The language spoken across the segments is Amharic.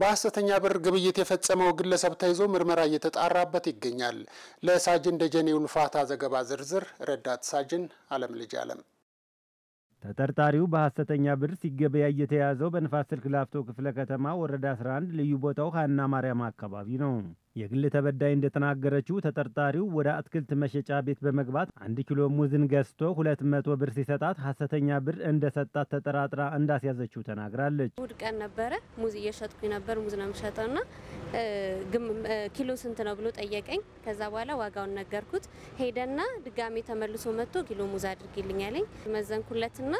በሐሰተኛ ብር ግብይት የፈጸመው ግለሰብ ተይዞ ምርመራ እየተጣራበት ይገኛል። ለሳጅን ደጀኔ ውልፋታ ዘገባ ዝርዝር ረዳት ሳጅን አለም ልጅ አለም። ተጠርጣሪው በሐሰተኛ ብር ሲገበያ እየተያዘው በንፋስ ስልክ ላፍቶ ክፍለ ከተማ ወረዳ 11 ልዩ ቦታው ሀና ማርያም አካባቢ ነው። የግል ተበዳይ እንደተናገረችው ተጠርጣሪው ወደ አትክልት መሸጫ ቤት በመግባት አንድ ኪሎ ሙዝን ገዝቶ ሁለት መቶ ብር ሲሰጣት ሀሰተኛ ብር እንደሰጣት ተጠራጥራ እንዳስያዘችው ተናግራለች። እሑድ ቀን ነበረ። ሙዝ እየሸጥኩኝ ነበር። ሙዝ ነው የምሸጠው ና ኪሎ ስንት ነው ብሎ ጠየቀኝ። ከዛ በኋላ ዋጋውን ነገርኩት። ሄደና ድጋሜ ተመልሶ መጥቶ ኪሎ ሙዝ አድርግልኝ አለኝ። መዘንኩለትና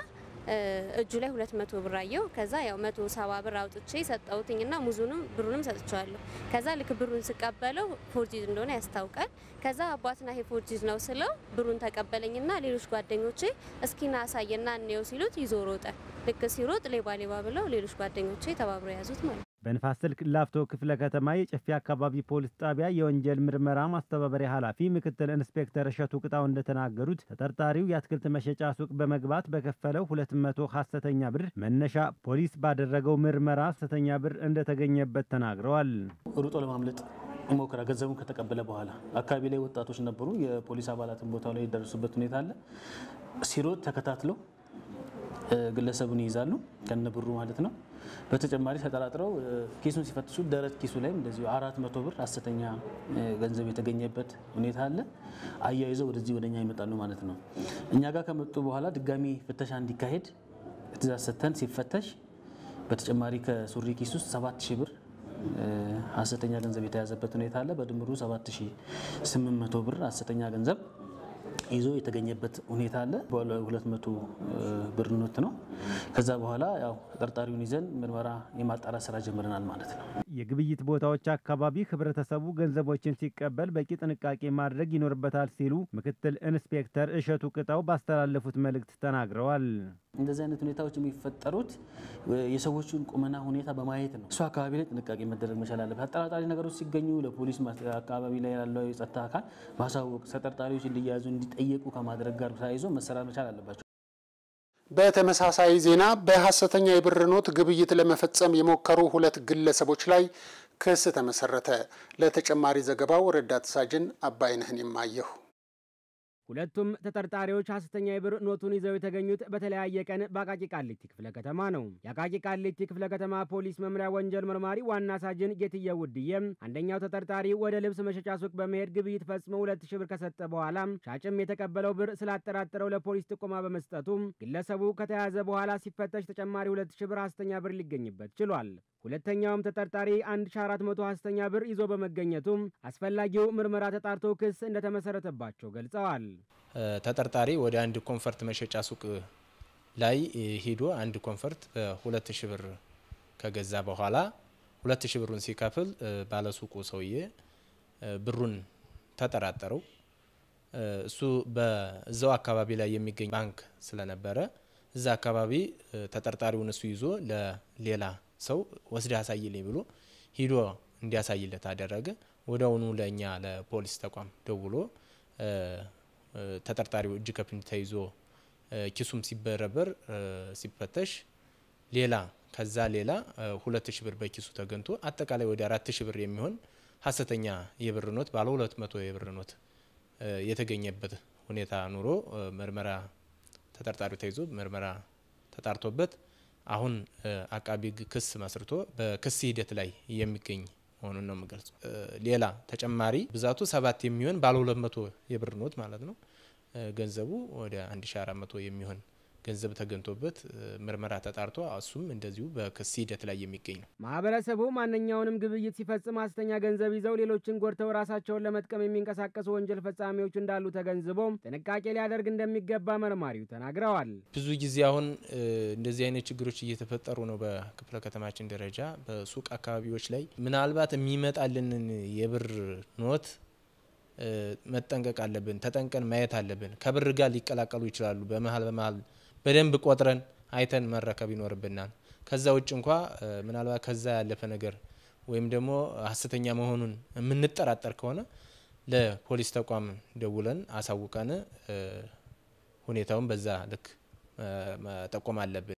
እጁ ላይ ሁለት መቶ ብር አየው። ከዛ ያው መቶ ሰባ ብር አውጥቼ ሰጠሁትኝና ሙዙንም ብሩንም ሰጥቸዋለሁ ከዛ ልክ ብሩን ስቀበለው ፎርጂድ እንደሆነ ያስታውቃል። ከዛ አባትና ይሄ ፎርጂድ ነው ስለው ብሩን ተቀበለኝና ሌሎች ጓደኞቼ እስኪና አሳየና እንየው ሲሉት ይዞ ሮጠ። ልክ ሲሮጥ ሌባ ሌባ ብለው ሌሎች ጓደኞቼ ተባብረው ያዙት ማለት በንፋስ ስልክ ላፍቶ ክፍለ ከተማ የጨፌ አካባቢ ፖሊስ ጣቢያ የወንጀል ምርመራ ማስተባበሪያ ኃላፊ ምክትል ኢንስፔክተር እሸቱ ቅጣው እንደተናገሩት ተጠርጣሪው የአትክልት መሸጫ ሱቅ በመግባት በከፈለው 200 ሐሰተኛ ብር መነሻ ፖሊስ ባደረገው ምርመራ ሐሰተኛ ብር እንደተገኘበት ተናግረዋል። ሩጦ ለማምለጥ ይሞክራ ገንዘቡን ከተቀበለ በኋላ አካባቢ ላይ ወጣቶች ነበሩ። የፖሊስ አባላትን ቦታ ላይ የደረሱበት ሁኔታ አለ። ሲሮጥ ተከታትለው ግለሰቡን ይይዛሉ ከነ ብሩ ማለት ነው። በተጨማሪ ተጠራጥረው ኪሱን ሲፈትሹ ደረት ኪሱ ላይም እንደዚሁ አራት መቶ ብር ሐሰተኛ ገንዘብ የተገኘበት ሁኔታ አለ። አያይዘው ወደዚህ ወደኛ ይመጣሉ ማለት ነው። እኛ ጋር ከመጡ በኋላ ድጋሚ ፍተሻ እንዲካሄድ ትእዛዝ ሰጥተን ሲፈተሽ በተጨማሪ ከሱሪ ኪሱ ውስጥ ሰባት ሺህ ብር ሐሰተኛ ገንዘብ የተያዘበት ሁኔታ አለ። በድምሩ 7800 ብር ሐሰተኛ ገንዘብ ይዞ የተገኘበት ሁኔታ አለ። በ በ200 ብር ኖት ነው። ከዛ በኋላ ያው ተጠርጣሪውን ይዘን ምርመራ የማጣራት ስራ ጀምረናል ማለት ነው። የግብይት ቦታዎች አካባቢ ህብረተሰቡ ገንዘቦችን ሲቀበል በቂ ጥንቃቄ ማድረግ ይኖርበታል ሲሉ ምክትል ኢንስፔክተር እሸቱ ቅጣው ባስተላለፉት መልእክት ተናግረዋል። እንደዚህ አይነት ሁኔታዎች የሚፈጠሩት የሰዎቹን ቁመና ሁኔታ በማየት ነው። እሱ አካባቢ ላይ ጥንቃቄ መደረግ መቻል አለበት። አጠራጣሪ ነገሮች ሲገኙ ለፖሊስ አካባቢ ላይ ያለው የጸጥታ አካል ማሳወቅ ተጠርጣሪዎች እንዲያዙ እንዲ እንዲጠየቁ ከማድረግ ጋር ተያይዞ መሰራት መቻል አለባቸው። በተመሳሳይ ዜና በሐሰተኛ የብር ኖት ግብይት ለመፈጸም የሞከሩ ሁለት ግለሰቦች ላይ ክስ ተመሰረተ። ለተጨማሪ ዘገባው ረዳት ሳጅን አባይነህን የማየሁ ሁለቱም ተጠርጣሪዎች ሐሰተኛ የብር ኖቱን ይዘው የተገኙት በተለያየ ቀን በአቃቂ ቃሊቲ ክፍለ ከተማ ነው። የአቃቂ ቃሊቲ ክፍለ ከተማ ፖሊስ መምሪያ ወንጀል መርማሪ ዋና ሳጅን ጌትየው ውድዬ አንደኛው ተጠርጣሪ ወደ ልብስ መሸጫ ሱቅ በመሄድ ግብይት ፈጽሞ ሁለት ሺ ብር ከሰጠ በኋላ ሻጭም የተቀበለው ብር ስላጠራጠረው ለፖሊስ ጥቆማ በመስጠቱ ግለሰቡ ከተያዘ በኋላ ሲፈተሽ ተጨማሪ ሁለት ሺ ብር ሐሰተኛ ብር ሊገኝበት ችሏል። ሁለተኛውም ተጠርጣሪ 1400 ሐሰተኛ ብር ይዞ በመገኘቱም አስፈላጊው ምርመራ ተጣርቶ ክስ እንደተመሰረተባቸው ገልጸዋል። ተጠርጣሪ ወደ አንድ ኮንፈርት መሸጫ ሱቅ ላይ ሂዶ አንድ ኮንፈርት በ ሺ ብር ከገዛ በኋላ ሁለት ብሩን ሲከፍል ባለሱቁ ሰውዬ ብሩን ተጠራጠረው። እሱ በዛው አካባቢ ላይ የሚገኝ ባንክ ስለነበረ እዛ አካባቢ ተጠርጣሪውን እሱ ይዞ ለሌላ ሰው ወስደ ያሳይልኝ ብሎ ሂዶ እንዲያሳይለት አደረገ። ወዲያውኑ ለእኛ ለፖሊስ ተቋም ደውሎ ተጠርጣሪው እጅ ከፍንጅ ተይዞ ኪሱም ሲበረበር ሲፈተሽ ሌላ ከዛ ሌላ ሁለት ሺ ብር በኪሱ ተገንቶ አጠቃላይ ወደ አራት ሺ ብር የሚሆን ሀሰተኛ የብር ኖት ባለ ሁለት መቶ የብር ኖት የተገኘበት ሁኔታ ኑሮ ምርመራ ተጠርጣሪው ተይዞ ምርመራ ተጣርቶበት አሁን አቃቢ ህግ ክስ መስርቶ በክስ ሂደት ላይ የሚገኝ መሆኑን ነው የምገልጸው። ሌላ ተጨማሪ ብዛቱ ሰባት የሚሆን ባለ ሁለት መቶ የብር ኖት ማለት ነው ገንዘቡ ወደ ሺ መቶ የሚሆን ገንዘብ ተገንቶበት ምርመራ ተጣርቶ እሱም እንደዚሁ በክስ ሂደት ላይ የሚገኝ ነው። ማህበረሰቡ ማንኛውንም ግብይት ሲፈጽም አስተኛ ገንዘብ ይዘው ሌሎችን ጎድተው ራሳቸውን ለመጥቀም የሚንቀሳቀሱ ወንጀል ፈጻሚዎች እንዳሉ ተገንዝቦ ጥንቃቄ ሊያደርግ እንደሚገባ መርማሪው ተናግረዋል። ብዙ ጊዜ አሁን እንደዚህ አይነት ችግሮች እየተፈጠሩ ነው። በክፍለ ከተማችን ደረጃ በሱቅ አካባቢዎች ላይ ምናልባት የሚመጣልንን የብር ኖት መጠንቀቅ አለብን። ተጠንቀን ማየት አለብን። ከብር ጋር ሊቀላቀሉ ይችላሉ በመሀል በመሀል በደንብ ቆጥረን አይተን መረከብ ይኖርብናል። ከዛ ውጭ እንኳ ምናልባት ከዛ ያለፈ ነገር ወይም ደግሞ ሀሰተኛ መሆኑን የምንጠራጠር ከሆነ ለፖሊስ ተቋም ደውለን አሳውቀን ሁኔታውን በዛ ልክ መጠቆም አለብን።